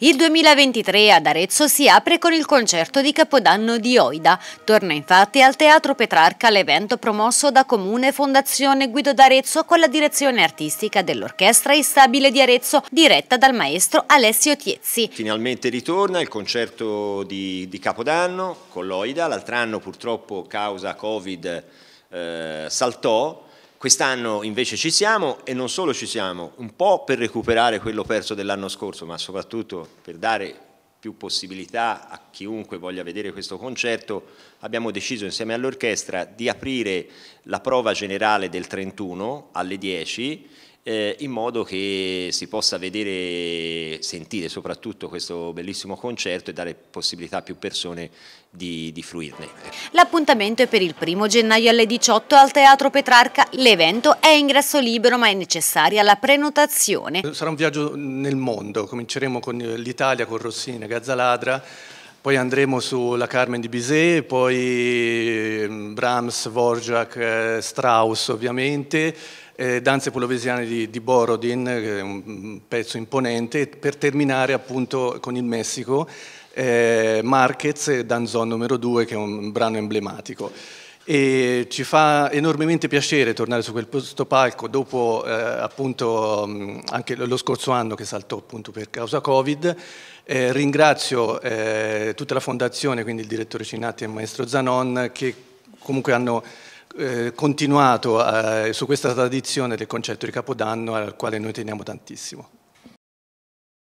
Il 2023 ad Arezzo si apre con il concerto di Capodanno di Oida. Torna infatti al Teatro Petrarca l'evento promosso da Comune Fondazione Guido d'Arezzo con la direzione artistica dell'Orchestra Istabile di Arezzo diretta dal maestro Alessio Tiezzi. Finalmente ritorna il concerto di, di Capodanno con l'Oida. L'altro anno purtroppo causa Covid eh, saltò Quest'anno invece ci siamo e non solo ci siamo, un po' per recuperare quello perso dell'anno scorso, ma soprattutto per dare più possibilità a chiunque voglia vedere questo concerto, abbiamo deciso insieme all'orchestra di aprire la prova generale del 31 alle 10 eh, in modo che si possa vedere, sentire soprattutto questo bellissimo concerto e dare possibilità a più persone di, di fruirne. L'appuntamento è per il primo gennaio alle 18 al Teatro Petrarca. L'evento è ingresso libero ma è necessaria la prenotazione. Sarà un viaggio nel mondo, cominceremo con l'Italia, con Rossini, e Gazzaladra, poi andremo sulla Carmen di Bizet, poi eh, Brahms, Vorjak, eh, Strauss ovviamente, eh, Danze Polovesiane di, di Borodin, è un pezzo imponente, per terminare appunto con il Messico, eh, Marquez, Danzon numero 2, che è un brano emblematico. E ci fa enormemente piacere tornare su questo palco dopo eh, appunto anche lo scorso anno che saltò appunto per causa Covid. Eh, ringrazio eh, tutta la fondazione, quindi il direttore Cinatti e il maestro Zanon che comunque hanno eh, continuato eh, su questa tradizione del concetto di Capodanno al quale noi teniamo tantissimo.